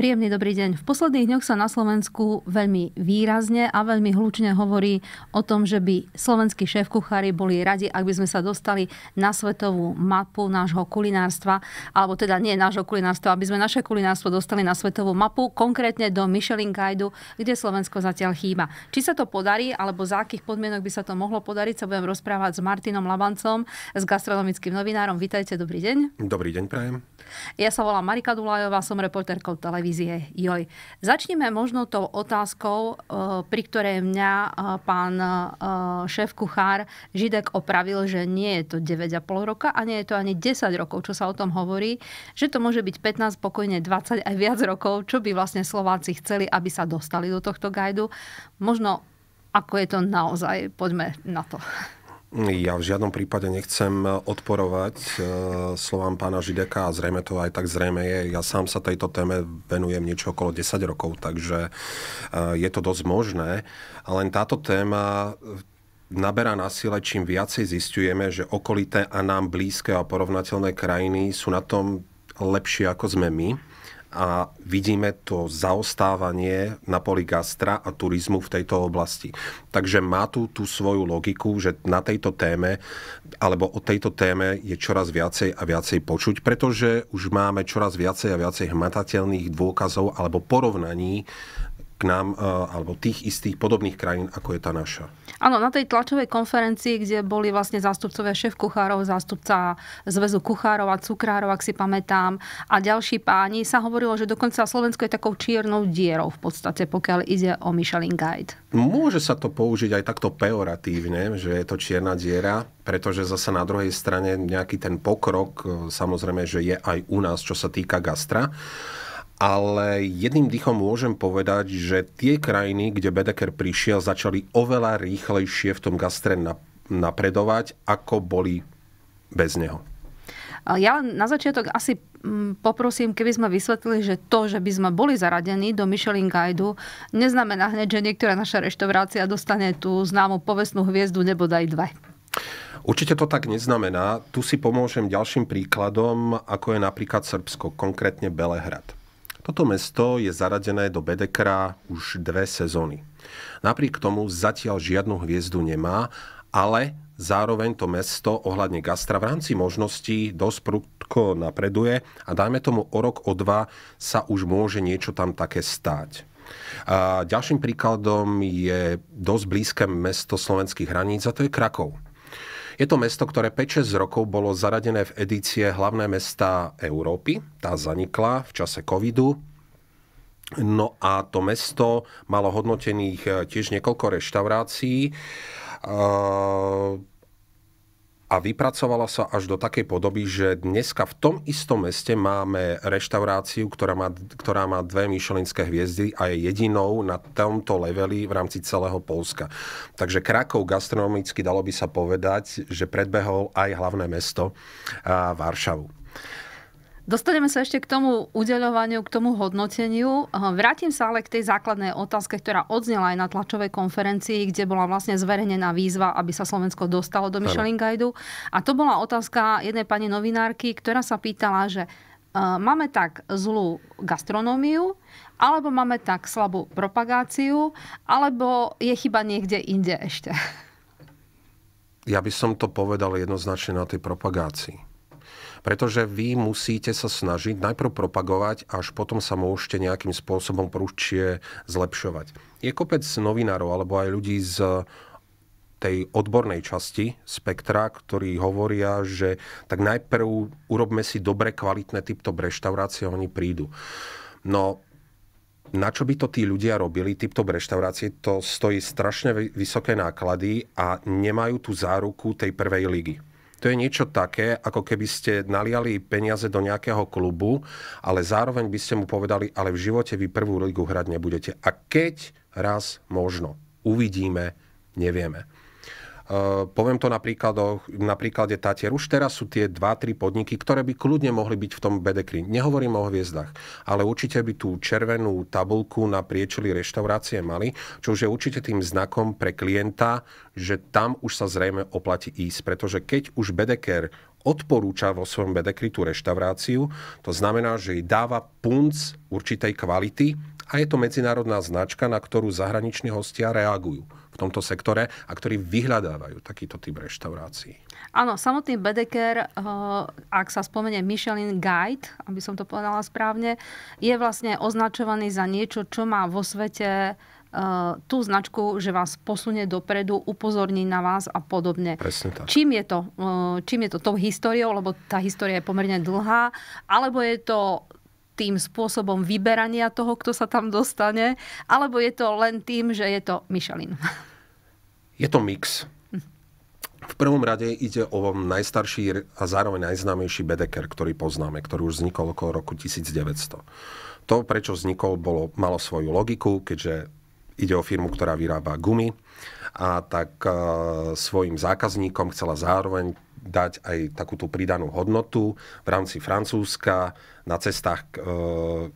Príjemný dobrý deň. V posledných dňoch sa na Slovensku veľmi výrazne a veľmi hlučne hovorí o tom, že by slovenskí šéfkuchári boli radi, ak by sme sa dostali na svetovú mapu nášho kulinárstva, alebo teda nie nášho kulinárstva, aby sme naše kulinárstvo dostali na svetovú mapu, konkrétne do Michelin Guide, kde Slovensko zatiaľ chýba. Či sa to podarí, alebo za akých podmienok by sa to mohlo podariť, sa budem rozprávať s Martinom Labancom, s gastronomickým novinárom. Vítajte, dobrý deň. Dobrý deň, prajem. Ja sa volám Marika Dulajová, som reportérkou televízie televízie Joj. Začneme možno tou otázkou, eh, pri ktorej mňa eh, pán eh, šéf kuchár Židek opravil, že nie je to 9,5 roka a nie je to ani 10 rokov, čo sa o tom hovorí, že to môže byť 15, pokojne 20 aj viac rokov, čo by vlastne Slováci chceli, aby sa dostali do tohto gajdu. Možno ako je to naozaj, poďme na to. Ja v žiadnom prípade nechcem odporovať e, slovám pána Žideka a zrejme to aj tak zrejme je. Ja sám sa tejto téme venujem niečo okolo 10 rokov, takže e, je to dosť možné. A len táto téma e, naberá na sile, čím viacej zistujeme, že okolité a nám blízke a porovnateľné krajiny sú na tom lepšie ako sme my a vidíme to zaostávanie na poli gastra a turizmu v tejto oblasti. Takže má tu tú svoju logiku, že na tejto téme, alebo o tejto téme je čoraz viacej a viacej počuť, pretože už máme čoraz viacej a viacej hmatateľných dôkazov alebo porovnaní k nám e, alebo tých istých podobných krajín, ako je tá naša. Áno, na tej tlačovej konferencii, kde boli vlastne zástupcovia šéf kuchárov, zástupca zväzu kuchárov a cukrárov, ak si pamätám, a ďalší páni, sa hovorilo, že dokonca Slovensko je takou čiernou dierou v podstate, pokiaľ ide o Michelin Guide. Môže sa to použiť aj takto peoratívne, že je to čierna diera, pretože zase na druhej strane nejaký ten pokrok, e, samozrejme, že je aj u nás, čo sa týka gastra ale jedným dýchom môžem povedať, že tie krajiny, kde Bedeker prišiel, začali oveľa rýchlejšie v tom gastre napredovať, ako boli bez neho. Ja len na začiatok asi mm, poprosím, keby sme vysvetlili, že to, že by sme boli zaradení do Michelin Guide, neznamená hneď, že niektorá naša reštaurácia dostane tú známu povestnú hviezdu daj dve. Určite to tak neznamená. Tu si pomôžem ďalším príkladom, ako je napríklad Srbsko, konkrétne Belehrad. Toto mesto je zaradené do Bedekra už dve sezóny. Napriek tomu zatiaľ žiadnu hviezdu nemá, ale zároveň to mesto ohľadne gastra v rámci možností dosť prudko napreduje a dajme tomu o rok, o dva sa už môže niečo tam také stáť. A ďalším príkladom je dosť blízke mesto slovenských hraníc a to je Krakov. Je to mesto, ktoré 5-6 rokov bolo zaradené v edície hlavné mesta Európy. Tá zanikla v čase covidu. No a to mesto malo hodnotených eh, tiež niekoľko reštaurácií. Eh, a vypracovala sa až do takej podoby, že dneska v tom istom meste máme reštauráciu, ktorá má, ktorá má dve myšelinské hviezdy a je jedinou na tomto leveli v rámci celého Polska. Takže Krakov gastronomicky dalo by sa povedať, že predbehol aj hlavné mesto a Varšavu. Dostaneme sa ešte k tomu udeľovaniu, k tomu hodnoteniu. Vrátim sa ale k tej základnej otázke, ktorá odznela aj na tlačovej konferencii, kde bola vlastne zverejnená výzva, aby sa Slovensko dostalo do Michelin Guide. A to bola otázka jednej pani novinárky, ktorá sa pýtala, že máme tak zlú gastronómiu, alebo máme tak slabú propagáciu, alebo je chyba niekde inde ešte. Ja by som to povedal jednoznačne na tej propagácii pretože vy musíte sa snažiť najprv propagovať, až potom sa môžete nejakým spôsobom prúčie zlepšovať. Je kopec novinárov alebo aj ľudí z tej odbornej časti spektra, ktorí hovoria, že tak najprv urobme si dobre kvalitné typto top reštaurácie a oni prídu. No, na čo by to tí ľudia robili, typto top reštaurácie, to stojí strašne vysoké náklady a nemajú tú záruku tej prvej ligy. To je niečo také, ako keby ste naliali peniaze do nejakého klubu, ale zároveň by ste mu povedali, ale v živote vy prvú ligu hrať nebudete. A keď raz možno uvidíme, nevieme. Eh, poviem to na, príkladoch, na príklade Tatier. Už teraz sú tie 2-3 podniky, ktoré by kľudne mohli byť v tom bedekri. Nehovorím o hviezdach, ale určite by tú červenú tabulku na priečeli reštaurácie mali, čo už je určite tým znakom pre klienta, že tam už sa zrejme oplatí ísť. Pretože keď už bedeker odporúča vo svojom bedekri tú reštauráciu, to znamená, že jej dáva punc určitej kvality a je to medzinárodná značka, na ktorú zahraniční hostia reagujú v tomto sektore a ktorí vyhľadávajú takýto typ reštaurácií. Áno, samotný Bedeker, eh, ak sa spomenie Michelin Guide, aby som to povedala správne, je vlastne označovaný za niečo, čo má vo svete eh, tú značku, že vás posunie dopredu, upozorní na vás a podobne. Presne tak. Čím je to? Eh, čím je to tou históriou, lebo tá história je pomerne dlhá, alebo je to tým spôsobom vyberania toho, kto sa tam dostane, alebo je to len tým, že je to Michelin? Je to mix. V prvom rade ide o najstarší a zároveň najznámejší bedeker, ktorý poznáme, ktorý už vznikol okolo roku 1900. To, prečo vznikol, bolo, malo svoju logiku, keďže ide o firmu, ktorá vyrába gumy a tak e, svojim zákazníkom chcela zároveň dať aj takúto pridanú hodnotu v rámci Francúzska, na cestách e,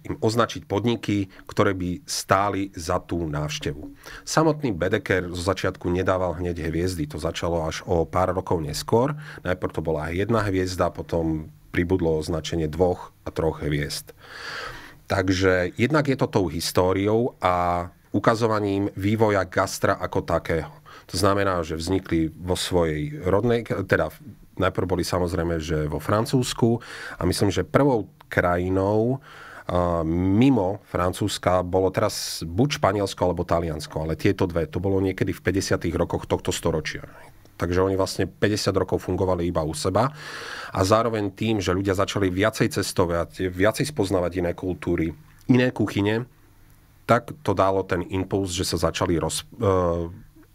im označiť podniky, ktoré by stáli za tú návštevu. Samotný Bedeker zo začiatku nedával hneď hviezdy, to začalo až o pár rokov neskôr. Najprv to bola jedna hviezda, potom pribudlo označenie dvoch a troch hviezd. Takže jednak je to tou históriou a ukazovaním vývoja gastra ako takého. To znamená, že vznikli vo svojej rodnej, teda najprv boli samozrejme, že vo Francúzsku a myslím, že prvou krajinou mimo Francúzska bolo teraz buď Španielsko alebo Taliansko, ale tieto dve, to bolo niekedy v 50. rokoch tohto storočia. Takže oni vlastne 50 rokov fungovali iba u seba a zároveň tým, že ľudia začali viacej cestovať, viacej spoznávať iné kultúry, iné kuchyne, tak to dalo ten impuls, že sa začali roz, e,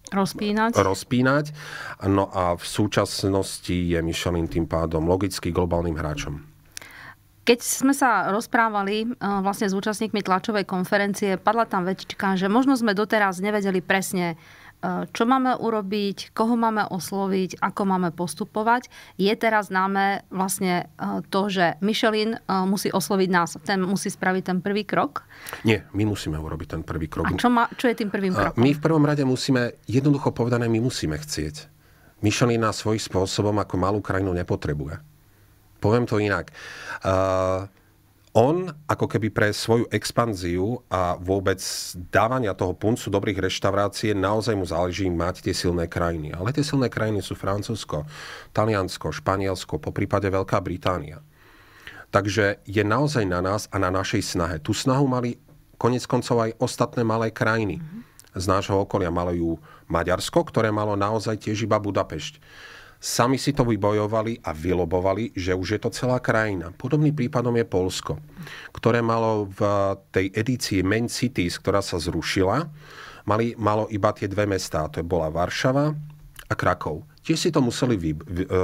Rozpínať. Rozpínať. No a v súčasnosti je Michelin tým pádom logicky globálnym hráčom. Keď sme sa rozprávali e, vlastne s účastníkmi tlačovej konferencie, padla tam vetička, že možno sme doteraz nevedeli presne, Eh, čo máme urobiť, koho máme osloviť, ako máme postupovať. Je teraz známe vlastne eh, to, že Michelin eh, musí osloviť nás, ten musí spraviť ten prvý krok. Nie, my musíme urobiť ten prvý krok. A čo, má, čo je tým prvým krokom? My v prvom rade musíme, jednoducho povedané, my musíme chcieť. Michelin nás svojím spôsobom ako malú krajinu nepotrebuje. Poviem to inak. Uh, on ako keby pre svoju expanziu a vôbec dávania toho puncu dobrých reštaurácií naozaj mu záleží mať tie silné krajiny. Ale tie silné krajiny sú Francúzsko, Taliansko, Španielsko, po prípade Veľká Británia. Takže je naozaj na nás a na našej snahe. Tú snahu mali konec koncov aj ostatné malé krajiny. Mhm. Z nášho okolia malo ju Maďarsko, ktoré malo naozaj tiež iba Budapešť. Sami si to vybojovali a vylobovali, že už je to celá krajina. Podobným prípadom je Polsko, ktoré malo v tej edícii Main Cities, ktorá sa zrušila, mali, malo iba tie dve mestá. To bola Varšava a Krakov. Tie si to museli vy, vy, e,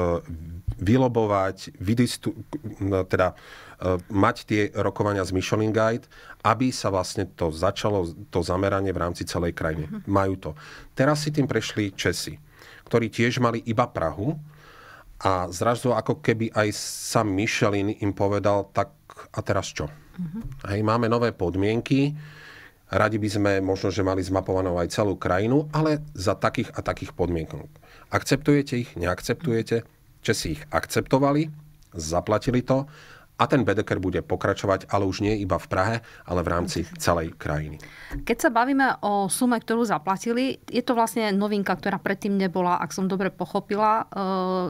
vylobovať, vydistu, no, teda e, mať tie rokovania z Michelin Guide, aby sa vlastne to začalo, to zameranie v rámci celej krajiny. Majú to. Teraz si tým prešli Česi ktorí tiež mali iba Prahu. A zrazu ako keby aj sam Michelin im povedal, tak a teraz čo? Mm-hmm. Hej, máme nové podmienky, radi by sme možno, že mali zmapovanú aj celú krajinu, ale za takých a takých podmienok. Akceptujete ich, neakceptujete? Česi ich akceptovali, zaplatili to a ten Bedeker bude pokračovať, ale už nie iba v Prahe, ale v rámci celej krajiny. Keď sa bavíme o sume, ktorú zaplatili, je to vlastne novinka, ktorá predtým nebola, ak som dobre pochopila, e,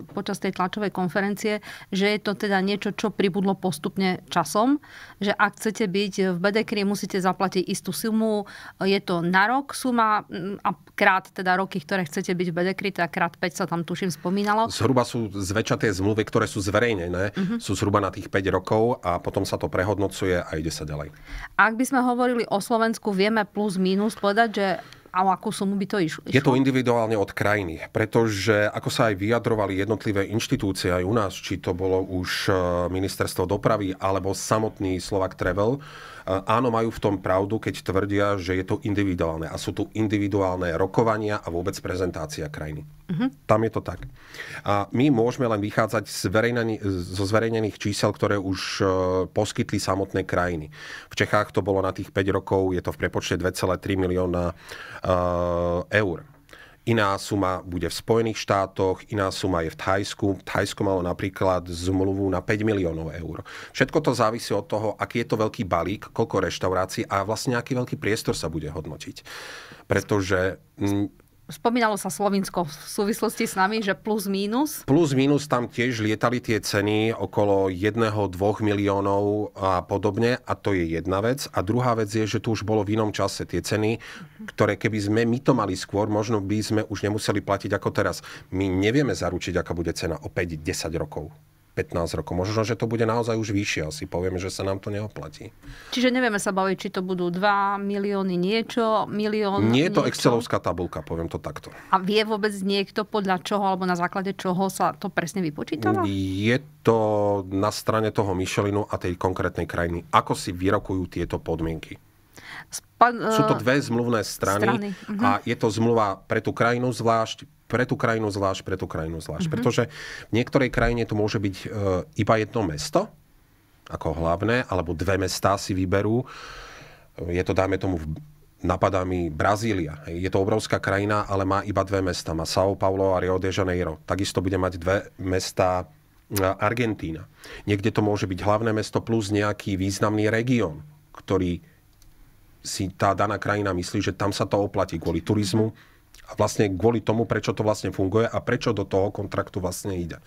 počas tej tlačovej konferencie, že je to teda niečo, čo pribudlo postupne časom, že ak chcete byť v Bedekri, musíte zaplatiť istú sumu, je to na rok suma a krát teda roky, ktoré chcete byť v Bedekri, teda krát 5 sa tam tuším spomínalo. Zhruba sú zväčša tie zmluvy, ktoré sú zverejnené, uh-huh. sú zhruba na tých 5 rokov rokov a potom sa to prehodnocuje a ide sa ďalej. Ak by sme hovorili o Slovensku, vieme plus minus povedať, že a o akú sumu by to išlo? Je to individuálne od krajiny, pretože ako sa aj vyjadrovali jednotlivé inštitúcie aj u nás, či to bolo už eh, ministerstvo dopravy alebo samotný Slovak Travel, Áno, majú v tom pravdu, keď tvrdia, že je to individuálne a sú tu individuálne rokovania a vôbec prezentácia krajiny. Uh-huh. Tam je to tak. A my môžeme len vychádzať z zo zverejnených čísel, ktoré už e, poskytli samotné krajiny. V Čechách to bolo na tých 5 rokov, je to v prepočte 2,3 milióna e, eur. Iná suma bude v Spojených štátoch, iná suma je v Thajsku. Thajsko malo napríklad zmluvu na 5 miliónov eur. Všetko to závisí od toho, aký je to veľký balík, koľko reštaurácií a vlastne aký veľký priestor sa bude hodnotiť. Pretože... Spomínalo sa Slovinsko v súvislosti s nami, že plus mínus. Plus mínus tam tiež lietali tie ceny okolo 1-2 miliónov a podobne a to je jedna vec. A druhá vec je, že tu už bolo v inom čase tie ceny, ktoré keby sme my to mali skôr, možno by sme už nemuseli platiť ako teraz. My nevieme zaručiť, aká bude cena o 5-10 rokov. 15 rokov. Možno, že to bude naozaj už vyššie, asi povieme, že sa nám to neoplatí. Čiže nevieme sa baviť, či to budú 2 milióny niečo, milión... Nie je to niečo. Excelovská tabulka, poviem to takto. A vie vôbec niekto podľa čoho alebo na základe čoho sa to presne vypočítalo. Je to na strane toho Michelinu a tej konkrétnej krajiny. Ako si vyrokujú tieto podmienky? Sú to e, dve zmluvné strany, strany. Uh-huh. a mhm. je to zmluva pre tú krajinu zvlášť, pre tú krajinu zvlášť, pre tú krajinu zvlášť. Mm-hmm. Pretože v niektorej krajine to môže byť e, iba jedno mesto, ako hlavné, alebo dve mestá si vyberú. Je to, dáme tomu, napadá mi Brazília. Je to obrovská krajina, ale má iba dve mesta. Má São Paulo a Rio de Janeiro. Takisto bude mať dve mesta e, Argentína. Niekde to môže byť hlavné mesto plus nejaký významný región, ktorý si tá daná krajina myslí, že tam sa to oplatí kvôli turizmu, mhm a vlastne kvôli tomu, prečo to vlastne funguje a prečo do toho kontraktu vlastne ide.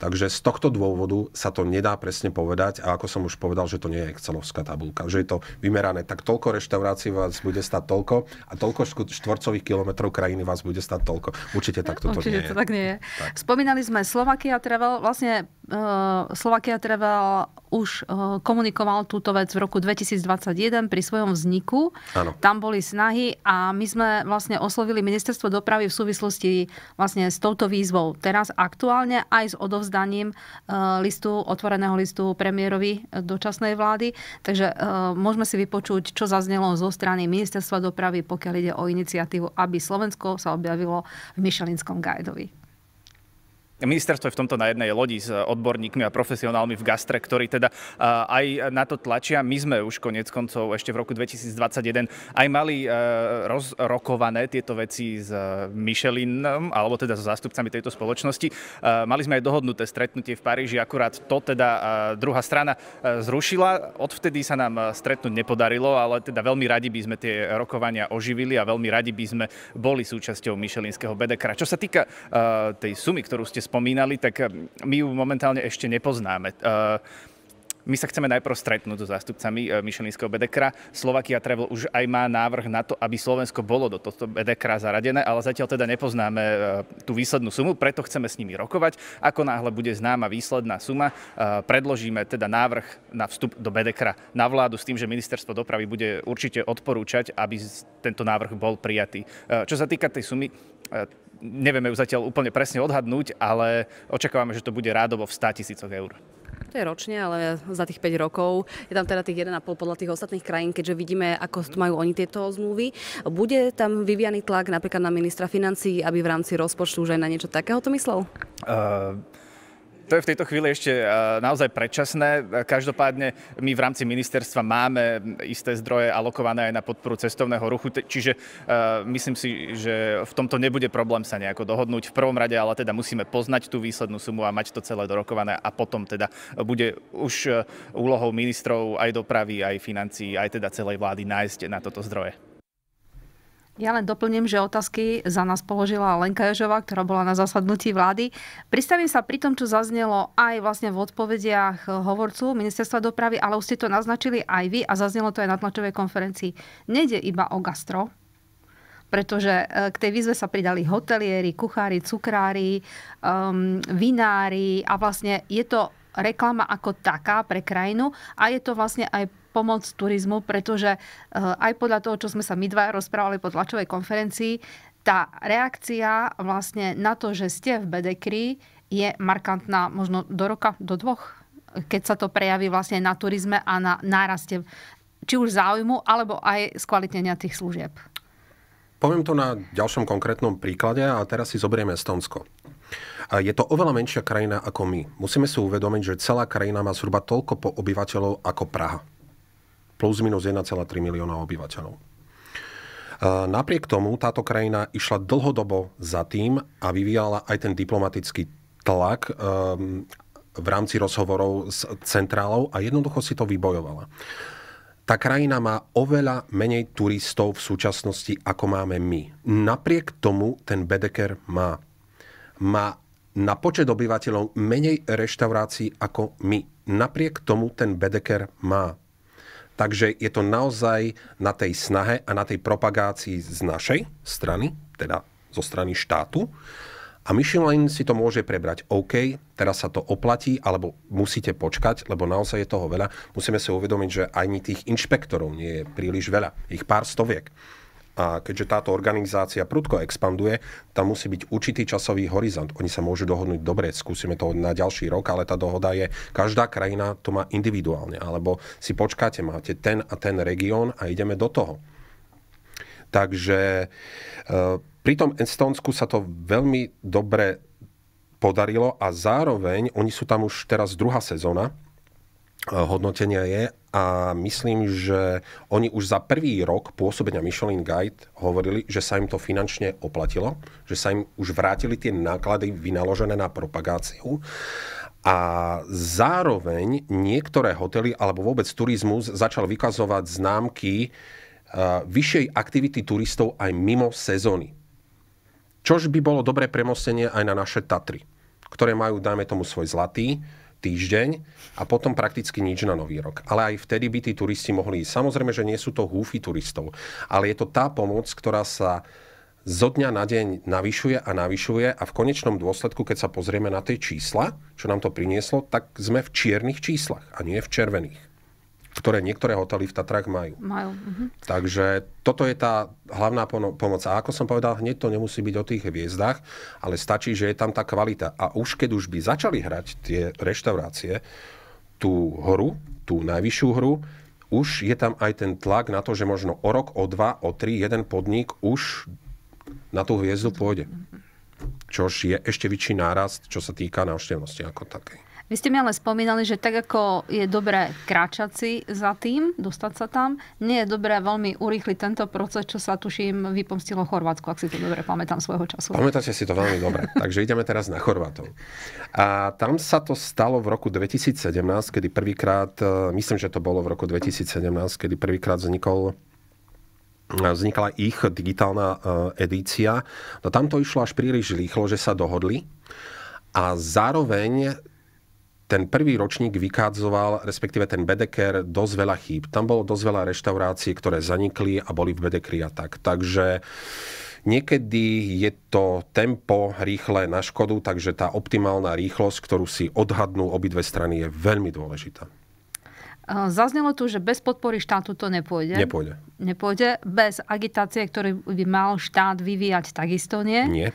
Takže z tohto dôvodu sa to nedá presne povedať a ako som už povedal, že to nie je Excelovská tabulka, že je to vymerané. Tak toľko reštaurácií vás bude stať toľko a toľko štvorcových kilometrov krajiny vás bude stať toľko. Určite takto to to nie to je. tak nie je. Tak. Spomínali sme Slovakia Travel, vlastne Eh, Slovakia Travel už eh, komunikoval túto vec v roku 2021 pri svojom vzniku. Ano. Tam boli snahy a my sme vlastne oslovili ministerstvo dopravy v súvislosti vlastne s touto výzvou. Teraz aktuálne aj s odovzdaním eh, listu, otvoreného listu premiérovi dočasnej vlády. Takže môžeme si vypočuť, čo zaznelo zo strany ministerstva dopravy, pokiaľ ide o iniciatívu, aby Slovensko sa objavilo v Michelinskom guidovi. Ministerstvo je v tomto na jednej lodi s odborníkmi a profesionálmi v gastre, ktorí teda aj na to tlačia. My sme už konec koncov ešte v roku 2021 aj mali e, rozrokované tieto veci s Michelinom, alebo teda so zástupcami tejto spoločnosti. E, mali sme aj dohodnuté stretnutie v Paríži, akurát to teda e, druhá strana zrušila. Odvtedy sa nám stretnúť nepodarilo, ale teda veľmi radi by sme tie rokovania oživili a veľmi radi by sme boli súčasťou Michelinského BDK. Čo sa týka tej sumy, ktorú ste spomínali, tak eh, my ju momentálne ešte nepoznáme. Eh, my sa chceme najprv stretnúť so zástupcami eh, Michelinského bedekra. Slovakia Travel už aj má návrh na to, aby Slovensko bolo do tohto bedekra zaradené, ale zatiaľ teda nepoznáme tú výslednú sumu, preto chceme s nimi rokovať. Ako náhle bude známa výsledná suma, predložíme teda návrh na vstup do bedekra na vládu s tým, že ministerstvo dopravy bude určite odporúčať, aby tento návrh bol prijatý. Čo sa týka tej sumy, nevieme ju zatiaľ úplne presne odhadnúť, ale očakávame, že to bude rádovo v 100 tisícoch eur. To je ročne, ale za tých 5 rokov. Je tam teda tých 1,5 podľa tých ostatných krajín, keďže vidíme, ako majú oni tieto zmluvy. Bude tam vyvianý tlak napríklad na ministra financí, aby v rámci rozpočtu už aj na niečo takéhoto myslel? Uh... To je v tejto chvíli ešte eh, naozaj predčasné. Každopádne my v rámci ministerstva máme isté zdroje alokované aj na podporu cestovného ruchu, čiže eh, myslím si, že v tomto nebude problém sa nejako dohodnúť v prvom rade, ale teda musíme poznať tú výslednú sumu a mať to celé dorokované a potom teda bude už eh, úlohou ministrov aj dopravy, aj financií, aj teda celej vlády nájsť na toto zdroje. Ja len doplním, že otázky za nás položila Lenka Ježová, ktorá bola na zasadnutí vlády. Pristavím sa pri tom, čo zaznelo aj vlastne v odpovediach hovorcu ministerstva dopravy, ale už ste to naznačili aj vy a zaznelo to aj na tlačovej konferencii. Nede iba o gastro, pretože e, k tej výzve sa pridali hotelieri, kuchári, cukrári, um, vinári a vlastne je to reklama ako taká pre krajinu a je to vlastne aj pomoc turizmu, pretože e, aj podľa toho, čo sme sa my dva rozprávali po tlačovej konferencii, tá reakcia vlastne na to, že ste v Bedekri, je markantná možno do roka, do dvoch, keď sa to prejaví vlastne na turizme a na náraste či už záujmu, alebo aj skvalitnenia tých služieb. Poviem to na ďalšom konkrétnom príklade a teraz si zoberieme Estonsko. Je to oveľa menšia krajina ako my. Musíme si uvedomiť, že celá krajina má zhruba toľko po obyvateľov ako Praha plus minus 1,3 milióna obyvateľov. Napriek tomu táto krajina išla dlhodobo za tým a vyvíjala aj ten diplomatický tlak ehm, v rámci rozhovorov s centrálou a jednoducho si to vybojovala. Tá krajina má oveľa menej turistov v súčasnosti, ako máme my. Napriek tomu ten Bedeker má. Má na počet obyvateľov menej reštaurácií ako my. Napriek tomu ten Bedeker má. Takže je to naozaj na tej snahe a na tej propagácii z našej strany, teda zo strany štátu. A Michelin si to môže prebrať. OK, teraz sa to oplatí, alebo musíte počkať, lebo naozaj je toho veľa. Musíme si uvedomiť, že ani tých inšpektorov nie je príliš veľa. Ich pár stoviek. A keďže táto organizácia prudko expanduje, tam musí byť určitý časový horizont. Oni sa môžu dohodnúť, dobre, skúsime to na ďalší rok, ale tá dohoda je, každá krajina to má individuálne, alebo si počkáte, máte ten a ten región a ideme do toho. Takže e, pri tom Estonsku sa to veľmi dobre podarilo a zároveň oni sú tam už teraz druhá sezóna, E, hodnotenia je a myslím, že oni už za prvý rok pôsobenia Michelin Guide hovorili, že sa im to finančne oplatilo, že sa im už vrátili tie náklady vynaložené na propagáciu a zároveň niektoré hotely alebo vôbec turizmus začal vykazovať známky e, vyššej aktivity turistov aj mimo sezóny. Čož by bolo dobré premostenie aj na naše Tatry, ktoré majú, dajme tomu, svoj zlatý, týždeň a potom prakticky nič na Nový rok. Ale aj vtedy by tí turisti mohli ísť. Samozrejme, že nie sú to húfy turistov, ale je to tá pomoc, ktorá sa zo dňa na deň navyšuje a navyšuje a v konečnom dôsledku, keď sa pozrieme na tie čísla, čo nám to prinieslo, tak sme v čiernych číslach a nie v červených ktoré niektoré hotely v Tatrach majú. Majú. Mhm. Takže toto je tá hlavná pomoc. A ako som povedal, hneď to nemusí byť o tých hviezdách, ale stačí, že je tam tá kvalita. A už keď už by začali hrať tie reštaurácie, tú hru, tú najvyššiu hru, už je tam aj ten tlak na to, že možno o rok, o dva, o tri, jeden podnik už na tú hviezdu pôjde. Čož je ešte väčší nárast, čo sa týka návštevnosti ako takej. Vy ste mi ale spomínali, že tak ako je dobré kráčať si za tým, dostať sa tam, nie je dobré veľmi urýchliť tento proces, čo sa tuším vypomstilo Chorvátsku, ak si to dobre pamätám svojho času. Pamätáte si to veľmi dobre. Takže ideme teraz na Chorvátov. A tam sa to stalo v roku 2017, kedy prvýkrát, e, myslím, že to bolo v roku 2017, kedy prvýkrát vznikol e, vznikla ich digitálna e, edícia. No tam to išlo až príliš rýchlo, že sa dohodli. A zároveň ten prvý ročník vykádzoval, respektíve ten Bedeker, dosť veľa chýb. Tam bolo dosť veľa reštaurácií, ktoré zanikli a boli v Bedekri a tak. Takže Niekedy je to tempo rýchle na škodu, takže tá optimálna rýchlosť, ktorú si odhadnú obidve strany, je veľmi dôležitá. Zaznelo tu, že bez podpory štátu to nepôjde. Nepôjde. Nepôjde. Bez agitácie, ktorú by mal štát vyvíjať, takisto nie. Nie.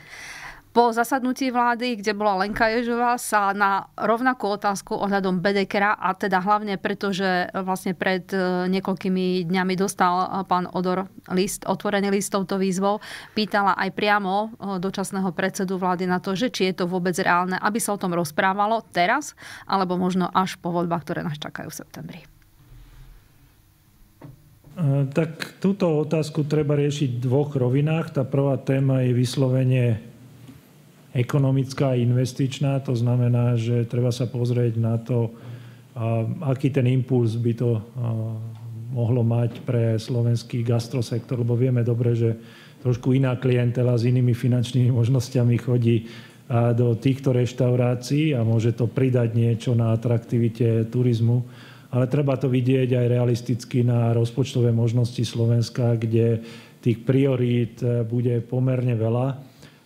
Po zasadnutí vlády, kde bola Lenka Ježová, sa na rovnakú otázku ohľadom Bedekera, a teda hlavne preto, že vlastne pred e, niekoľkými dňami dostal e, pán Odor list, otvorený list touto výzvou, pýtala aj priamo e, dočasného predsedu vlády na to, že či je to vôbec reálne, aby sa o tom rozprávalo teraz, alebo možno až po voľbách, ktoré nás čakajú v septembri. Tak túto otázku treba riešiť v dvoch rovinách. Tá prvá téma je vyslovenie ekonomická a investičná. To znamená, že treba sa pozrieť na to, aký ten impuls by to mohlo mať pre slovenský gastrosektor, lebo vieme dobre, že trošku iná klientela s inými finančnými možnosťami chodí do týchto reštaurácií a môže to pridať niečo na atraktivite turizmu. Ale treba to vidieť aj realisticky na rozpočtové možnosti Slovenska, kde tých priorít e, bude pomerne veľa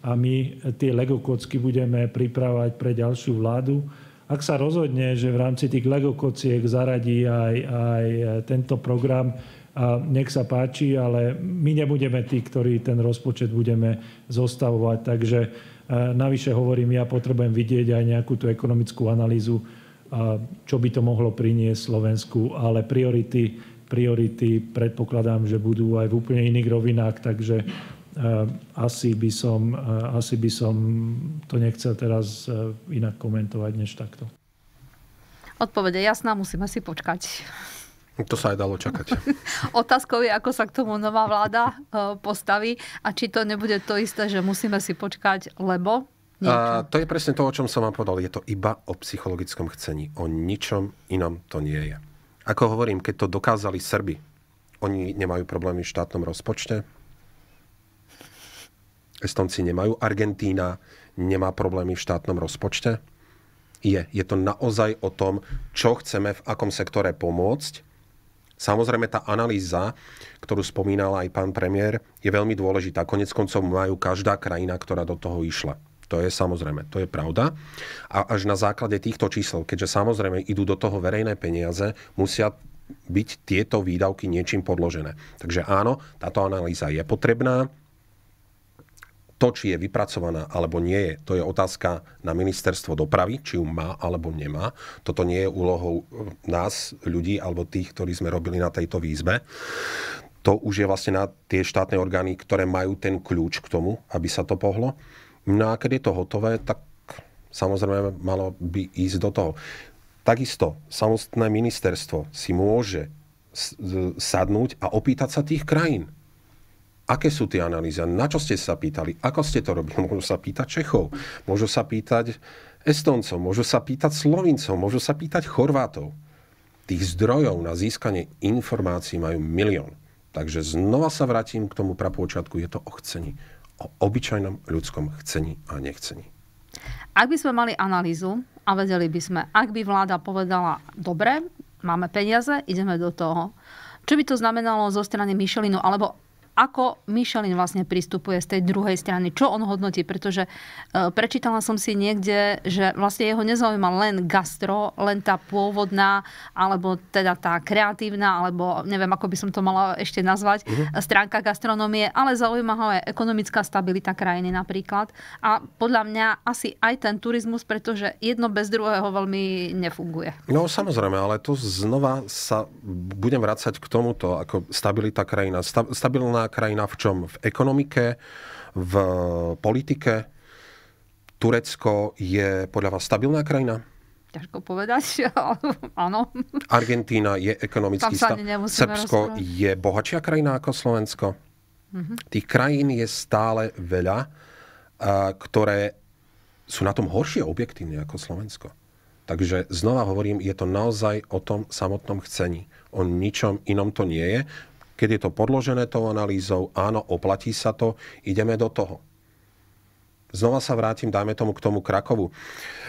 a my tie Lego kocky budeme pripravať pre ďalšiu vládu. Ak sa rozhodne, že v rámci tých Lego kociek zaradí aj, aj tento program, a nech sa páči, ale my nebudeme tí, ktorí ten rozpočet budeme zostavovať. Takže e, navyše hovorím, ja potrebujem vidieť aj nejakú tú ekonomickú analýzu, čo by to mohlo priniesť Slovensku, ale priority, priority predpokladám, že budú aj v úplne iných rovinách, takže Eh, asi by som, eh, asi by som to nechcel teraz eh, inak komentovať než takto. Odpovede jasná, musíme si počkať. To sa aj dalo čakať. Otázkou je, ako sa k tomu nová vláda postaví a či to nebude to isté, že musíme si počkať, lebo A to je presne to, o čom som vám povedal. Je to iba o psychologickom chcení. O ničom inom to nie je. Ako hovorím, keď to dokázali Srby, oni nemajú problémy v štátnom rozpočte, Estonci nemajú. Argentína nemá problémy v štátnom rozpočte. Je. Je to naozaj o tom, čo chceme v akom sektore pomôcť. Samozrejme, tá analýza, ktorú spomínal aj pán premiér, je veľmi dôležitá. Konec koncov majú každá krajina, ktorá do toho išla. To je samozrejme, to je pravda. A až na základe týchto čísel, keďže samozrejme idú do toho verejné peniaze, musia byť tieto výdavky niečím podložené. Takže áno, táto analýza je potrebná. To, či je vypracovaná alebo nie je, to je otázka na ministerstvo dopravy, či ju má alebo nemá. Toto nie je úlohou eh, nás, ľudí, alebo tých, ktorí sme robili na tejto výzbe to už je vlastne na tie štátne orgány, ktoré majú ten kľúč k tomu, aby sa to pohlo. No a keď je to hotové, tak samozrejme malo by ísť do toho. Takisto samostné ministerstvo si môže sadnúť a opýtať sa tých krajín aké sú tie analýzy, na čo ste sa pýtali, ako ste to robili. Môžu sa pýtať Čechov, môžu sa pýtať Estoncov, môžu sa pýtať Slovincov, môžu sa pýtať Chorvátov. Tých zdrojov na získanie informácií majú milión. Takže znova sa vrátim k tomu prapôčiatku, je to o chcení. O obyčajnom ľudskom chcení a nechcení. Ak by sme mali analýzu a vedeli by sme, ak by vláda povedala, dobre, máme peniaze, ideme do toho. Čo by to znamenalo zo strany Michelinu, alebo ako Michelin vlastne pristupuje z tej druhej strany, čo on hodnotí, pretože e, prečítala som si niekde, že vlastne jeho nezaujíma len gastro, len tá pôvodná, alebo teda tá kreatívna, alebo neviem, ako by som to mala ešte nazvať, uh-huh. stránka gastronomie, ale zaujíma ho aj ekonomická stabilita krajiny napríklad. A podľa mňa asi aj ten turizmus, pretože jedno bez druhého veľmi nefunguje. No samozrejme, ale tu znova sa budem vrácať k tomuto, ako stabilita krajina. Stabilná silná krajina v čom? V ekonomike, v politike. Turecko je podľa vás stabilná krajina? ťažko povedať, áno. Argentína je ekonomický stav. Srbsko rozprávať. je bohatšia krajina ako Slovensko. Uh-huh. Tých krajín je stále veľa, ktoré sú na tom horšie objektívne ako Slovensko. Takže znova hovorím, je to naozaj o tom samotnom chcení. O ničom inom to nie je keď je to podložené tou analýzou, áno, oplatí sa to, ideme do toho. Znova sa vrátim, dajme tomu, k tomu Krakovu.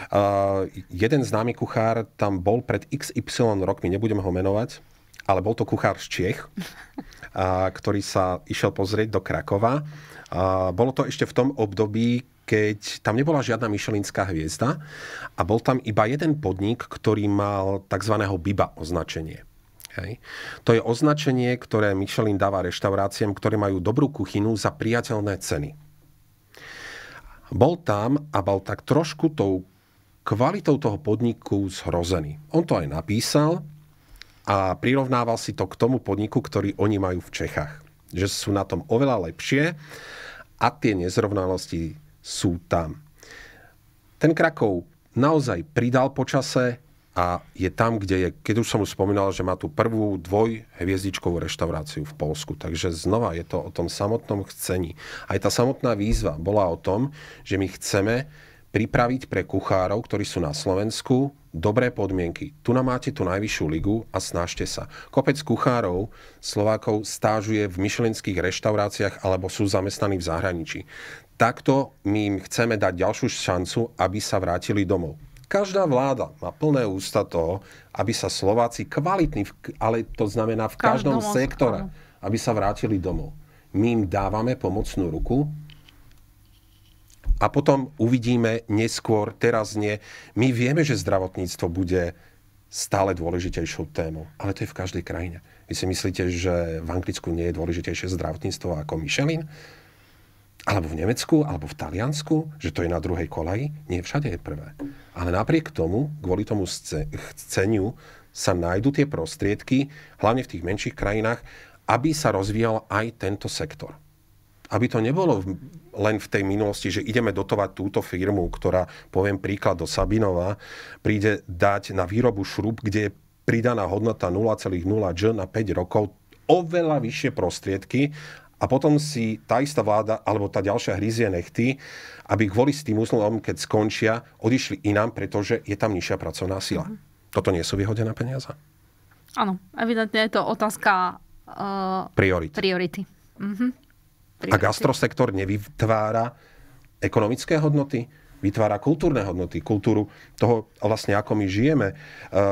Uh, jeden známy kuchár tam bol pred XY rokmi, nebudem ho menovať, ale bol to kuchár z Čiech, uh, ktorý sa išiel pozrieť do Krakova. Uh, bolo to ešte v tom období, keď tam nebola žiadna myšelinská hviezda a bol tam iba jeden podnik, ktorý mal tzv. BIBA označenie. Hej. To je označenie, ktoré Michelin dáva reštauráciám, ktoré majú dobrú kuchynu za priateľné ceny. Bol tam a bol tak trošku tou kvalitou toho podniku zhrozený. On to aj napísal a prirovnával si to k tomu podniku, ktorý oni majú v Čechách. Že sú na tom oveľa lepšie a tie nezrovnalosti sú tam. Ten Krakov naozaj pridal počase, a je tam, kde je, keď už som už spomínal, že má tú prvú dvojhviezdičkovú reštauráciu v Polsku. Takže znova je to o tom samotnom chcení. Aj tá samotná výzva bola o tom, že my chceme pripraviť pre kuchárov, ktorí sú na Slovensku, dobré podmienky. Tu nám máte tú najvyššiu ligu a snažte sa. Kopec kuchárov Slovákov stážuje v myšlenských reštauráciách alebo sú zamestnaní v zahraničí. Takto my im chceme dať ďalšiu šancu, aby sa vrátili domov. Každá vláda má plné ústa toho, aby sa Slováci kvalitní, ale to znamená v každom, sektore, áno. aby sa vrátili domov. My im dávame pomocnú ruku a potom uvidíme neskôr, teraz nie. My vieme, že zdravotníctvo bude stále dôležitejšou témou, ale to je v každej krajine. Vy si myslíte, že v Anglicku nie je dôležitejšie zdravotníctvo ako Michelin? Alebo v Nemecku, alebo v Taliansku, že to je na druhej kolaji. Nie všade je prvé. Ale napriek tomu, kvôli tomu chceniu, sa nájdú tie prostriedky, hlavne v tých menších krajinách, aby sa rozvíjal aj tento sektor. Aby to nebolo len v tej minulosti, že ideme dotovať túto firmu, ktorá, poviem príklad do Sabinova, príde dať na výrobu šrub, kde je pridaná hodnota 0,0G na 5 rokov, oveľa vyššie prostriedky, a potom si tá istá vláda alebo tá ďalšia hryzie nechty, aby kvôli s tým stimulom, keď skončia, odišli inám, pretože je tam nižšia pracovná sila. Mm-hmm. Toto nie sú vyhodené peniaze? Áno, evidentne je to otázka uh, priority. priority. Mm-hmm. priority. A gastrosektor nevytvára ekonomické hodnoty? vytvára kultúrne hodnoty, kultúru toho vlastne, ako my žijeme, e,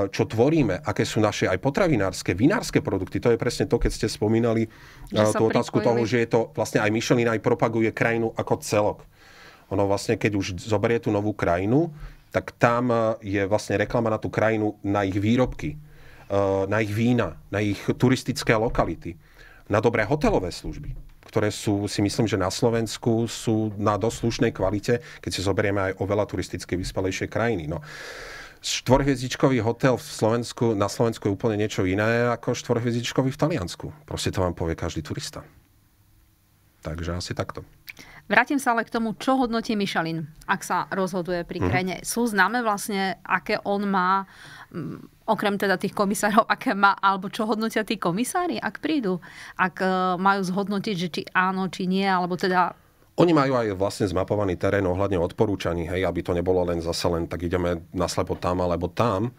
čo tvoríme, aké sú naše aj potravinárske, vinárske produkty. To je presne to, keď ste spomínali e, že tú otázku pripojili. toho, že je to vlastne aj Michelin aj propaguje krajinu ako celok. Ono vlastne, keď už zoberie tú novú krajinu, tak tam e, je vlastne reklama na tú krajinu, na ich výrobky, na ich vína, na ich turistické lokality, na dobré hotelové služby ktoré sú, si myslím, že na Slovensku sú na doslušnej kvalite, keď si zoberieme aj oveľa turisticky vyspalejšie krajiny. No štvorhviezdičkový hotel v Slovensku, na Slovensku je úplne niečo iné ako štvorhviezdičkový v Taliansku. Proste to vám povie každý turista. Takže asi takto. Vrátim sa ale k tomu, čo hodnotí Mišalin, ak sa rozhoduje pri mhm. krene. Mm-hmm. Sú známe vlastne, aké on má, mm, okrem teda tých komisárov, aké má, alebo čo hodnotia tí komisári, ak prídu, ak e, majú zhodnotiť, že či áno, či nie, alebo teda oni majú aj vlastne zmapovaný terén ohľadne odporúčaní, hej, aby to nebolo len zase len tak ideme naslepo tam alebo tam.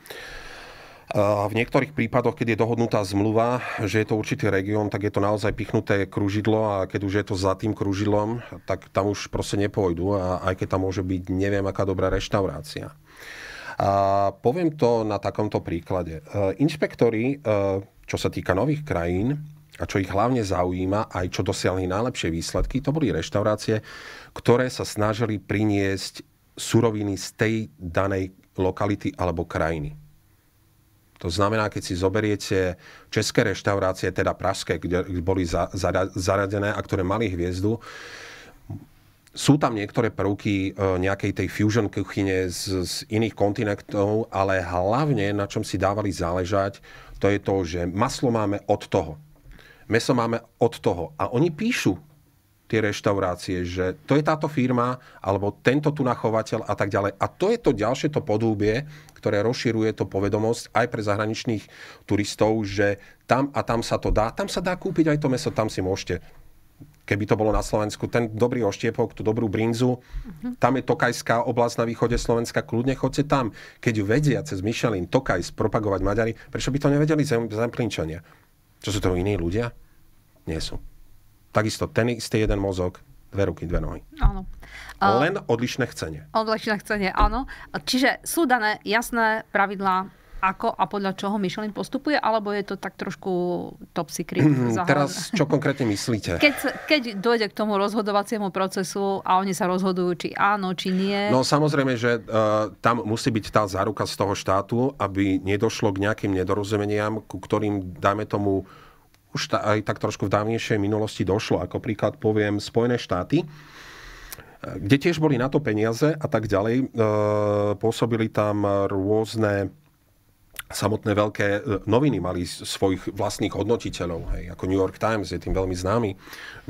V niektorých prípadoch, keď je dohodnutá zmluva, že je to určitý región, tak je to naozaj pichnuté kružidlo a keď už je to za tým kružidlom, tak tam už proste nepôjdu, a aj keď tam môže byť neviem aká dobrá reštaurácia. A poviem to na takomto príklade. E, inšpektori, e, čo sa týka nových krajín, a čo ich hlavne zaujíma, aj čo dosiahli najlepšie výsledky, to boli reštaurácie, ktoré sa snažili priniesť suroviny z tej danej lokality alebo krajiny. To znamená, keď si zoberiete české reštaurácie, teda pražské, kde boli za, za, zaradené a ktoré mali hviezdu, sú tam niektoré prvky e, nejakej tej fusion kuchyne z, z iných kontinentov, ale hlavne, na čom si dávali záležať, to je to, že maslo máme od toho. Meso máme od toho. A oni píšu tie reštaurácie, že to je táto firma, alebo tento tu nachovateľ a tak ďalej. A to je to ďalšie to podúbie, ktoré rozširuje to povedomosť aj pre zahraničných turistov, že tam a tam sa to dá. Tam sa dá kúpiť aj to meso, tam si môžete keby to bolo na Slovensku, ten dobrý oštiepok, tú dobrú brinzu, uh-huh. tam je Tokajská oblasť na východe Slovenska, kľudne chodte tam. Keď ju vedia cez Michelin, Tokaj propagovať Maďari, prečo by to nevedeli Zemplínčania? Čo sú to iní ľudia? Nie sú. Takisto ten istý jeden mozog, dve ruky, dve nohy. Áno. Len odlišné chcenie. Odlišné chcenie, áno. Čiže sú dané jasné pravidlá, ako a podľa čoho Michelin postupuje, alebo je to tak trošku top secret? Mhm, teraz čo konkrétne myslíte? Keď, keď dojde k tomu rozhodovaciemu procesu a oni sa rozhodujú, či áno, či nie? No samozrejme, že uh, tam musí byť tá záruka z toho štátu, aby nedošlo k nejakým nedorozumeniam, ku ktorým, dajme tomu, už ta, aj tak trošku v dávnejšej minulosti došlo. Ako príklad poviem Spojené štáty, eh, kde tiež boli na to peniaze a tak ďalej. E, pôsobili tam rôzne samotné veľké eh, noviny mali svojich vlastných hodnotiteľov, hej, ako New York Times je tým veľmi známy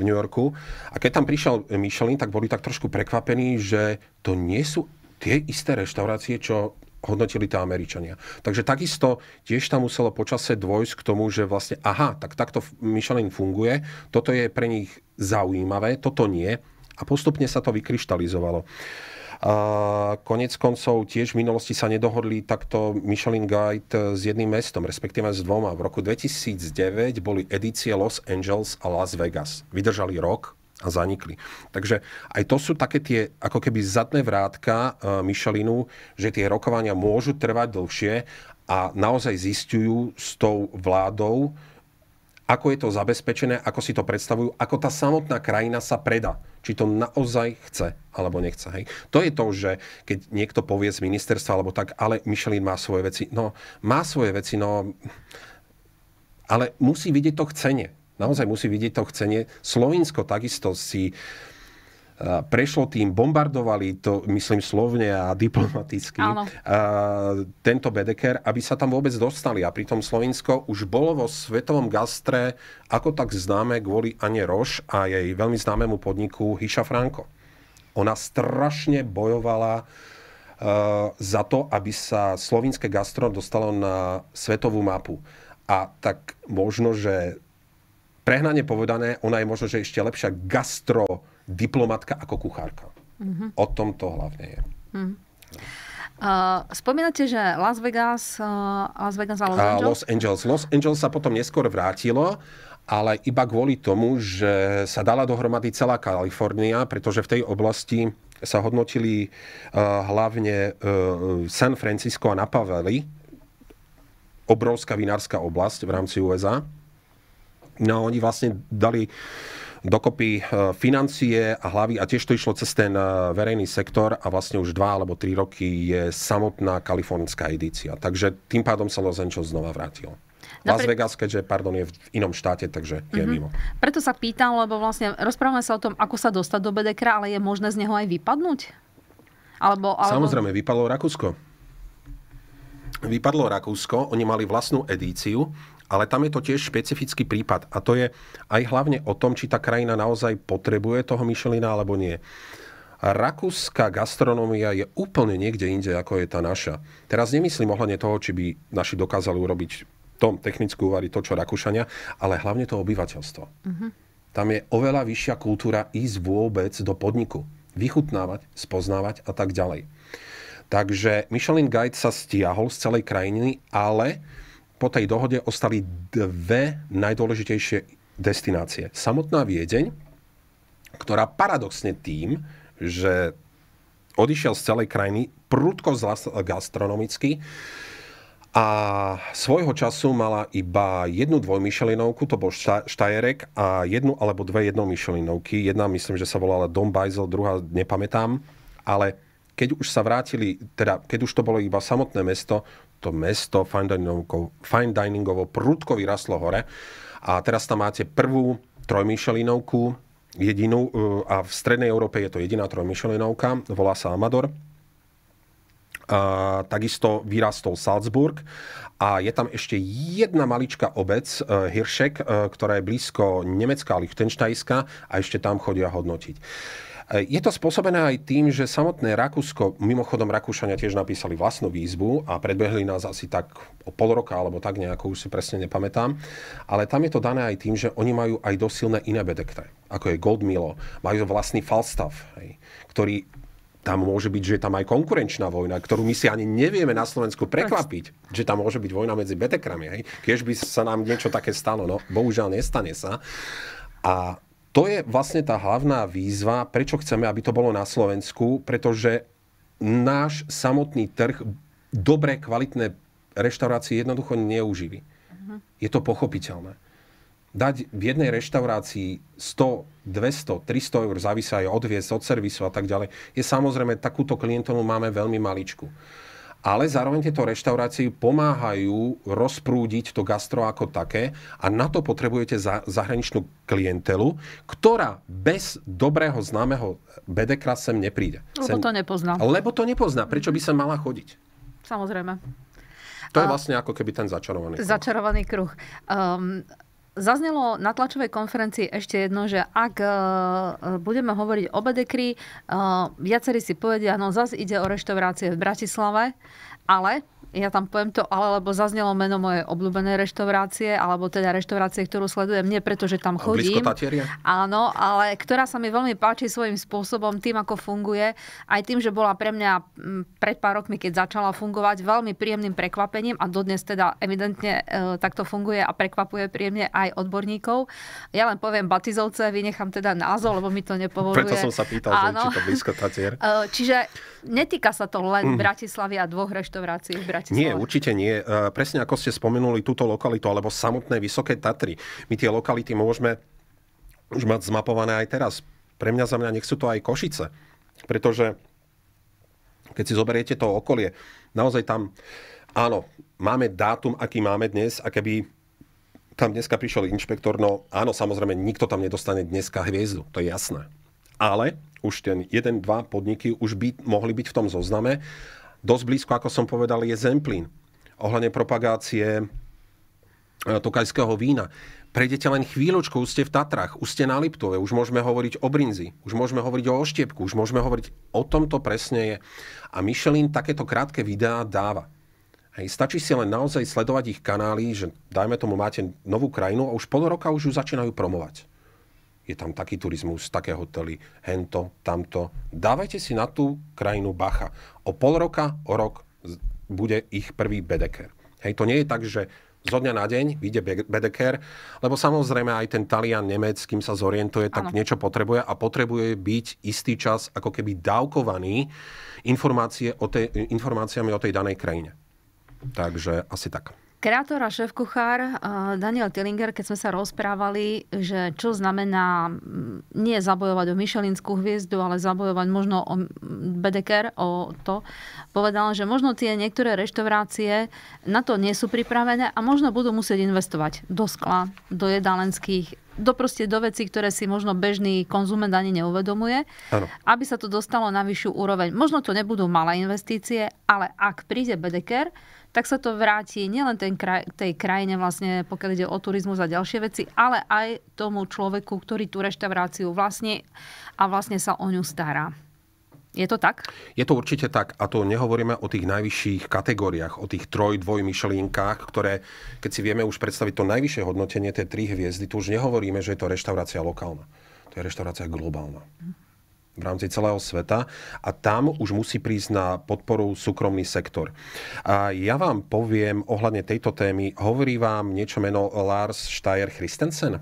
v New Yorku. A keď tam prišiel Michelin, tak boli tak trošku prekvapení, že to nie sú tie isté reštaurácie, čo hodnotili tá Američania. Takže takisto tiež tam muselo počase dvojsť k tomu, že vlastne aha, tak takto Michelin funguje, toto je pre nich zaujímavé, toto nie. A postupne sa to vykryštalizovalo. A konec koncov tiež v minulosti sa nedohodli takto Michelin Guide e, s jedným mestom, respektíve s dvoma. V roku 2009 boli edície Los Angeles a Las Vegas. Vydržali rok, a zanikli. Takže aj to sú také tie ako keby zadné vrátka e, Michelinu, že tie rokovania môžu trvať dlhšie a naozaj zistujú s tou vládou, ako je to zabezpečené, ako si to predstavujú, ako tá samotná krajina sa predá. Či to naozaj chce alebo nechce. Hej. To je to, že keď niekto povie z ministerstva alebo tak, ale Michelin má svoje veci. No, má svoje veci, no... Ale musí vidieť to chcenie Naozaj musí vidieť to chcenie. Slovinsko takisto si e, prešlo tým, bombardovali to, myslím, slovne a diplomaticky, a, e, tento Bedeker, aby sa tam vôbec dostali. A pritom Slovinsko už bolo vo svetovom gastre ako tak známe kvôli Ane Roš a jej veľmi známemu podniku Hiša Franko. Ona strašne bojovala uh, za to, aby sa slovinské gastro dostalo na svetovú mapu. A tak možno, že prehnane povedané, ona je možno, že ešte lepšia gastrodiplomatka ako kuchárka. Mm-hmm. O tom to hlavne je. Mm-hmm. Uh, spomínate, že Las Vegas, uh, Las Vegas a Los Angeles? Uh, Los Angeles. Los Angeles sa potom neskôr vrátilo, ale iba kvôli tomu, že sa dala dohromady celá Kalifornia, pretože v tej oblasti sa hodnotili uh, hlavne uh, San Francisco a Napa Valley, obrovská vinárska oblasť v rámci USA. No oni vlastne dali dokopy e, financie a hlavy a tiež to išlo cez ten e, verejný sektor a vlastne už dva alebo tri roky je samotná kalifornská edícia. Takže tým pádom sa Los Angeles znova vrátil. No Las Vegas, keďže, pardon, je v inom štáte, takže je mm-hmm. mimo. Preto sa pýtam, lebo vlastne rozprávame sa o tom, ako sa dostať do Bedekra, ale je možné z neho aj vypadnúť? Alebo, alebo... Samozrejme, vypadlo Rakúsko. Vypadlo Rakúsko, oni mali vlastnú edíciu, ale tam je to tiež špecifický prípad. A to je aj hlavne o tom, či tá krajina naozaj potrebuje toho Michelina alebo nie. Rakúska gastronomia je úplne niekde inde, ako je tá naša. Teraz nemyslím ohľadne toho, či by naši dokázali urobiť tom technickú uvariť to, čo Rakúšania, ale hlavne to obyvateľstvo. Uh-huh. Tam je oveľa vyššia kultúra ísť vôbec do podniku. Vychutnávať, spoznávať a tak ďalej. Takže Michelin Guide sa stiahol z celej krajiny, ale po tej dohode ostali dve najdôležitejšie destinácie. Samotná Viedeň, ktorá paradoxne tým, že odišiel z celej krajiny prudko gastronomicky, a svojho času mala iba jednu dvojmyšelinovku, to bol Štajerek, a jednu alebo dve jednomyšelinovky. Jedna myslím, že sa volala Dom Bajzel, druhá nepamätám. Ale keď už sa vrátili, teda keď už to bolo iba samotné mesto, to mesto fine diningovo, fine diningovo prudko vyraslo hore. A teraz tam máte prvú trojmyšelinovku, jedinú, e, a v strednej Európe je to jediná trojmyšelinovka, volá sa Amador. A takisto vyrastol Salzburg a je tam ešte jedna maličká obec, e, Hiršek, e, ktorá je blízko Nemecka a Lichtenštajska a ešte tam chodia hodnotiť. Je to spôsobené aj tým, že samotné Rakúsko, mimochodom Rakúšania tiež napísali vlastnú výzvu a predbehli nás asi tak o pol roka alebo tak nejako, už si presne nepamätám, ale tam je to dané aj tým, že oni majú aj dosilné iné bedekte, ako je Gold Milo, majú vlastný Falstaff, hej, ktorý tam môže byť, že je tam aj konkurenčná vojna, ktorú my si ani nevieme na Slovensku prekvapiť, že tam môže byť vojna medzi betekrami. Hej? Keď by sa nám niečo také stalo, no bohužiaľ nestane sa. A to je vlastne tá hlavná výzva, prečo chceme, aby to bolo na Slovensku, pretože náš samotný trh dobré, kvalitné reštaurácie jednoducho neuživí. Uh-huh. Je to pochopiteľné. Dať v jednej reštaurácii 100, 200, 300 eur, závisia aj odviesť od servisu a tak ďalej, je samozrejme, takúto klientelu máme veľmi maličku ale zároveň tieto reštaurácie pomáhajú rozprúdiť to gastro ako také a na to potrebujete za, zahraničnú klientelu, ktorá bez dobrého známeho bedekra sem nepríde. Lebo sem, to nepozná. Lebo to nepozná. Prečo by sa mala chodiť? Samozrejme. To je vlastne ako keby ten začarovaný kruh. Začarovaný kruh. Um, Zaznelo na tlačovej konferencii ešte jedno, že ak e, e, budeme hovoriť o bedekri, e, viacerí si povedia, no zase ide o reštaurácie v Bratislave, ale ja tam poviem to ale, lebo zaznelo meno mojej obľúbenej reštaurácie, alebo teda reštaurácie, ktorú sledujem nie preto, že tam chodím. Áno, ale ktorá sa mi veľmi páči svojím spôsobom, tým, ako funguje, aj tým, že bola pre mňa mm, pred pár rokmi, keď začala fungovať, veľmi príjemným prekvapením a dodnes teda evidentne e, takto funguje a prekvapuje príjemne aj odborníkov. Ja len poviem Batizovce, vynechám teda názov, lebo mi to nepovoluje. Preto som sa pýtal, Áno. že či to blízko e, čiže netýka sa to len mm. Bratislavy a dvoch reštaurácií v Bratislavi. Bratislava. Nie, určite nie. E, presne ako ste spomenuli túto lokalitu, alebo samotné Vysoké Tatry. My tie lokality môžeme už mať zmapované aj teraz. Pre mňa za mňa nech sú to aj Košice. Pretože keď si zoberiete to okolie, naozaj tam, áno, máme dátum, aký máme dnes a keby tam dneska prišiel inšpektor, no áno, samozrejme, nikto tam nedostane dneska hviezdu, to je jasné. Ale už ten jeden, dva podniky už by mohli byť v tom zozname Dosť blízko, ako som povedal, je Zemplín ohľadne propagácie e, tokajského vína. Prejdete len chvíľočku, už ste v Tatrach, už ste na Liptove, už môžeme hovoriť o brinzi, už môžeme hovoriť o oštiepku, už môžeme hovoriť o tomto presne je. A Michelin takéto krátke videá dáva. Hej, stačí si len naozaj sledovať ich kanály, že dajme tomu máte novú krajinu a už pol roka už ju začínajú promovať je tam taký turizmus, také hotely, hento, tamto. Dávajte si na tú krajinu bacha. O pol roka, o rok bude ich prvý bedeker. Hej, to nie je tak, že zo dňa na deň vyjde bedeker, lebo samozrejme aj ten Talian, Nemec, kým sa zorientuje, tak ano. niečo potrebuje a potrebuje byť istý čas ako keby dávkovaný informácie o tej, informáciami o tej danej krajine. Takže asi tak. Kreator a šéf-kuchár eh, Daniel Tillinger, keď sme sa rozprávali, že čo znamená mm, nie zabojovať o Michelinskú hviezdu, ale zabojovať možno o mm, Bedeker, o to, povedal, že možno tie niektoré reštaurácie na to nie sú pripravené a možno budú musieť investovať do skla, do jedálenských do proste do vecí, ktoré si možno bežný konzument ani neuvedomuje, ano. aby sa to dostalo na vyššiu úroveň. Možno to nebudú malé investície, ale ak príde Bedeker, tak sa to vráti nielen ten kraj, tej krajine, vlastne, pokiaľ ide o turizmus a ďalšie veci, ale aj tomu človeku, ktorý tú reštauráciu vlastní a vlastne sa o ňu stará. Je to tak? Je to určite tak. A to nehovoríme o tých najvyšších kategóriách, o tých troj, dvoj myšlienkách, ktoré, keď si vieme už predstaviť to najvyššie hodnotenie, tie tri hviezdy, tu už nehovoríme, že je to reštaurácia lokálna. To je reštaurácia globálna v rámci celého sveta a tam už musí prísť na podporu súkromný sektor. A ja vám poviem ohľadne tejto témy, hovorí vám niečo meno Lars Steyer Christensen?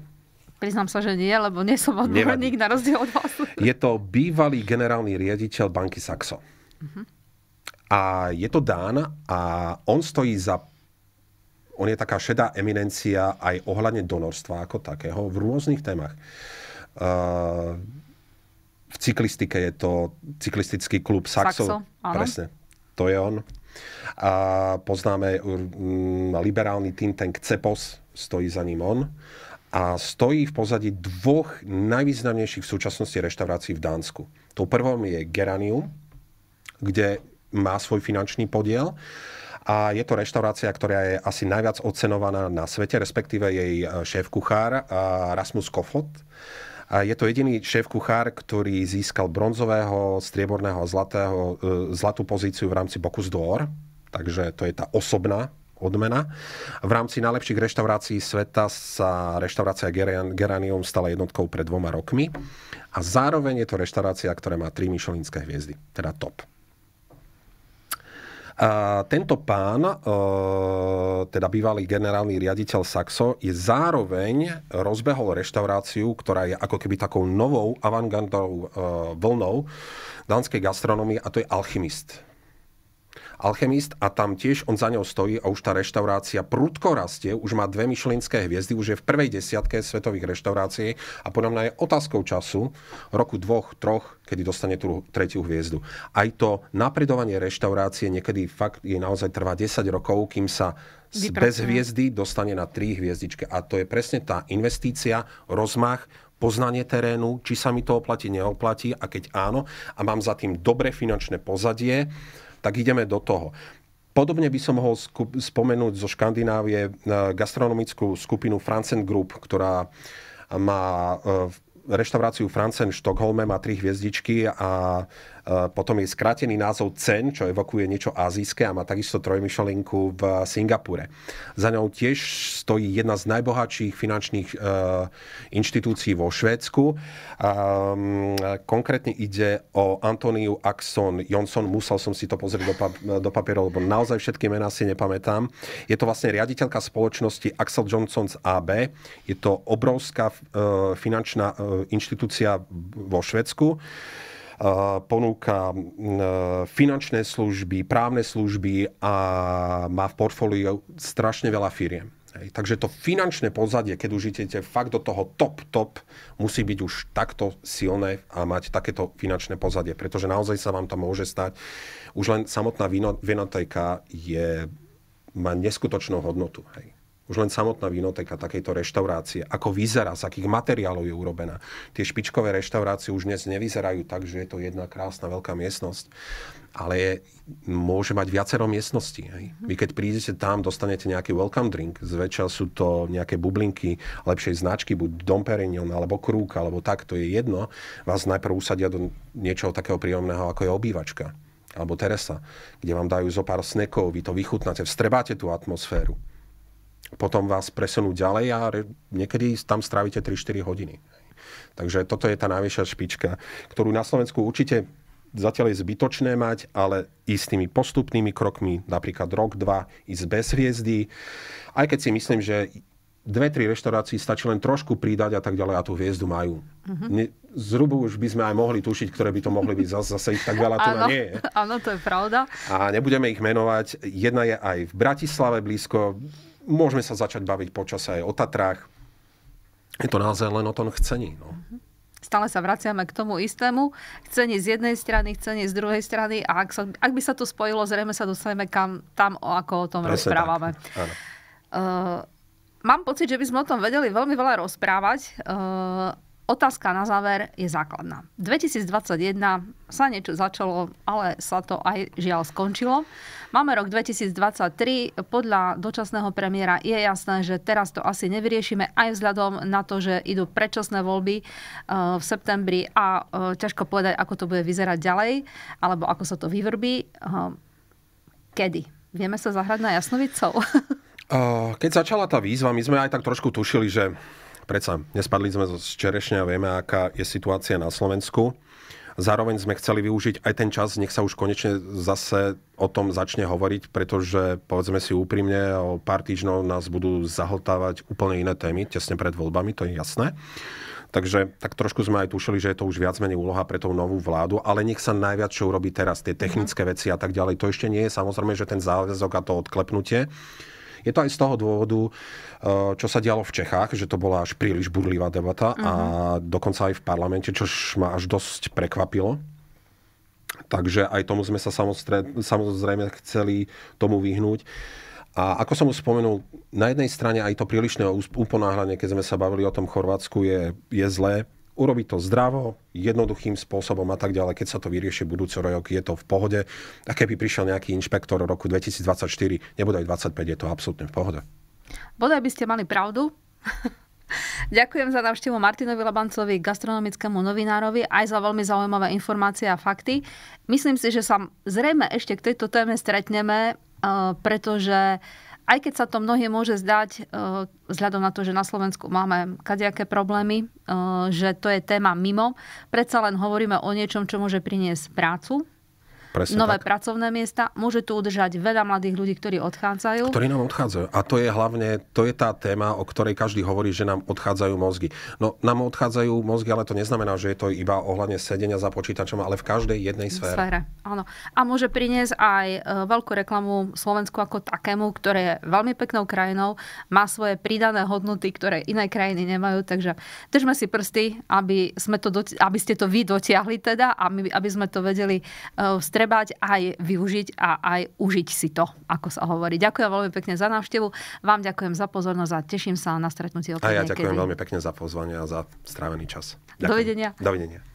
Priznám sa, že nie, lebo nie som odborník na rozdiel od vás. Je to bývalý generálny riaditeľ banky Saxo. Uh-huh. A je to Dán a on stojí za on je taká šedá eminencia aj ohľadne donorstva ako takého v rôznych témach. Uh, v cyklistike je to cyklistický klub Saxo. Saxo Presne, to je on. A poznáme um, liberálny think tank CEPOS, stojí za ním on. A stojí v pozadí dvoch najvýznamnejších v súčasnosti reštaurácií v Dánsku. To prvom je Geranium, kde má svoj finančný podiel a je to reštaurácia, ktorá je asi najviac ocenovaná na svete, respektíve jej eh, šéf-kuchár eh, Rasmus Kofot a je to jediný šéf kuchár, ktorý získal bronzového, strieborného a zlatého, e, zlatú pozíciu v rámci Bocuse d'Or. Takže to je tá osobná odmena. V rámci najlepších reštaurácií sveta sa reštaurácia Geranium stala jednotkou pred dvoma rokmi a zároveň je to reštaurácia, ktorá má tri myšelinské hviezdy, teda top. A tento pán, eh, teda bývalý generálny riaditeľ Saxo, je zároveň rozbehol reštauráciu, ktorá je ako keby takou novou avantgardovou eh, vlnou dánskej gastronomie a to je Alchymist. Alchemist a tam tiež on za ňou stojí a už tá reštaurácia prudko rastie, už má dve myšlienské hviezdy, už je v prvej desiatke svetových reštaurácií a podľa mňa je otázkou času, roku dvoch, troch, kedy dostane tú tretiu hviezdu. Aj to napredovanie reštaurácie niekedy fakt je naozaj trvá 10 rokov, kým sa z bez hviezdy dostane na tri hviezdičke. A to je presne tá investícia, rozmach, poznanie terénu, či sa mi to oplatí, neoplatí a keď áno a mám za tým dobré finančné pozadie, tak ideme do toho. Podobne by som mohol spomenúť zo Škandinávie e, gastronomickú skupinu Franzen Group, ktorá má e, reštauráciu Franzen v Štokholme, má tri hviezdičky a Eh, potom je skrátený názov CEN, čo evokuje niečo azijské a má takisto trojmyšelinku v Singapúre. Za ňou tiež stojí jedna z najbohatších finančných eh, inštitúcií vo Švédsku. Ehm, konkrétne ide o Antoniu Axon Johnson. Musel som si to pozrieť do, pap- do papierov, lebo naozaj všetky mená si nepamätám. Je to vlastne riaditeľka spoločnosti Axel Johnson's AB. Je to obrovská eh, finančná inštitúcia vo Švedsku ponúka e, finančné služby, právne služby a má v portfóliu strašne veľa firiem. Hej, takže to finančné pozadie, keď už idete fakt do toho top, top, musí byť už takto silné a mať takéto finančné pozadie, pretože naozaj sa vám to môže stať. Už len samotná vinotejka je, má neskutočnú hodnotu. Hej už len samotná vinoteka takejto reštaurácie, ako vyzerá, z akých materiálov je urobená. Tie špičkové reštaurácie už dnes nevyzerajú tak, že je to jedna krásna veľká miestnosť, ale je, môže mať viacero miestností. Hej. Mhm. Vy keď prídete tam, dostanete nejaký welcome drink, zväčša sú to nejaké bublinky lepšej značky, buď Dom Perignon, alebo Krúk, alebo tak, to je jedno. Vás najprv usadia do niečoho takého príjemného, ako je obývačka alebo Teresa, kde vám dajú zo pár snekov, vy to vychutnáte, vstrebáte tú atmosféru potom vás presunú ďalej a niekedy tam strávite 3-4 hodiny. Takže toto je tá najvyššia špička, ktorú na Slovensku určite zatiaľ je zbytočné mať, ale ísť tými postupnými krokmi, napríklad rok, dva, ísť bez hviezdy. Aj keď si myslím, že dve, tri reštaurácii stačí len trošku pridať a tak ďalej a tú hviezdu majú. Uh-huh. Mhm. zhrubu už by sme aj mohli tušiť, ktoré by to mohli byť, zase, zase ich tak veľa tu áno, nie je. Áno, to je pravda. A nebudeme ich menovať. Jedna je aj v Bratislave blízko, Môžeme sa začať baviť počas aj o Tatrách. Je to naozaj len o tom chcení. No. Mhm. Stále sa vraciame k tomu istému. Chcenie z jednej strany, chcenie z druhej strany a ak, sa, ak by sa to spojilo, zrejme sa dostaneme kam, tam, ako o tom Presne rozprávame. Tak. Uh, ehm, mám pocit, že by sme o tom vedeli veľmi veľa rozprávať. Uh, Otázka na záver je základná. 2021 sa niečo začalo, ale sa to aj žiaľ skončilo. Máme rok 2023. Podľa dočasného premiéra je jasné, že teraz to asi nevyriešime aj vzhľadom na to, že idú predčasné voľby eh, v septembri a eh, ťažko povedať, ako to bude vyzerať ďalej, alebo ako sa to vyvrbí. Eh, kedy? Vieme sa zahrať na jasnovicov? Keď začala tá výzva, my sme aj tak trošku tušili, že Predsa, nespadli sme z čerešňa, vieme, aká je situácia na Slovensku. Zároveň sme chceli využiť aj ten čas, nech sa už konečne zase o tom začne hovoriť, pretože povedzme si úprimne, o pár týždňov nás budú zahltávať úplne iné témy, tesne pred voľbami, to je jasné. Takže tak trošku sme aj tušili, že je to už viac menej úloha pre tú novú vládu, ale nech sa najviac čo urobí teraz, tie mhm. technické veci a tak ďalej. To ešte nie je samozrejme, že ten záväzok a to odklepnutie je to aj z toho dôvodu, eh, čo sa dialo v Čechách, že to bola až príliš burlivá debata uh-huh. a mhm. dokonca aj v parlamente, čo ma až dosť prekvapilo. Takže aj tomu sme sa samozrejme chceli tomu vyhnúť. A ako som už spomenul, na jednej strane aj to prílišné uponáhľanie, keď sme sa bavili o tom Chorvátsku, je, je zlé urobiť to zdravo, jednoduchým spôsobom a tak ďalej. Keď sa to vyrieši budúci rok, je to v pohode. A keby prišiel nejaký inšpektor v roku 2024, nebude aj 25, je to absolútne v pohode. Bodaj by ste mali pravdu. Ďakujem za návštevu Martinovi Labancovi, gastronomickému novinárovi, aj za veľmi zaujímavé informácie a fakty. Myslím si, že sa zrejme ešte k tejto téme stretneme, eh, pretože aj keď sa to mnohé môže zdať, e, vzhľadom na to, že na Slovensku máme kadejaké problémy, e, že to je téma mimo, predsa len hovoríme o niečom, čo môže priniesť prácu Presne nové tak. pracovné miesta. Môže tu udržať veľa mladých ľudí, ktorí odchádzajú. Ktorí nám odchádzajú. A to je hlavne, to je tá téma, o ktorej každý hovorí, že nám odchádzajú mozgy. No nám odchádzajú mozgy, ale to neznamená, že je to iba ohľadne sedenia za počítačom, ale v každej jednej sfére. sfére áno. A môže priniesť aj e, veľkú reklamu Slovensku ako takému, ktoré je veľmi peknou krajinou, má svoje pridané hodnoty, ktoré iné krajiny nemajú. Takže držme si prsty, aby, sme to, aby ste to vy dotiahli teda, aby, aby sme to vedeli e, v treba aj využiť a aj užiť si to, ako sa hovorí. Ďakujem veľmi pekne za návštevu, vám ďakujem za pozornosť a teším sa na stretnutie A ja niekedy. ďakujem veľmi pekne za pozvanie a za strávený čas. Ďakujem. Dovidenia. Dovidenia.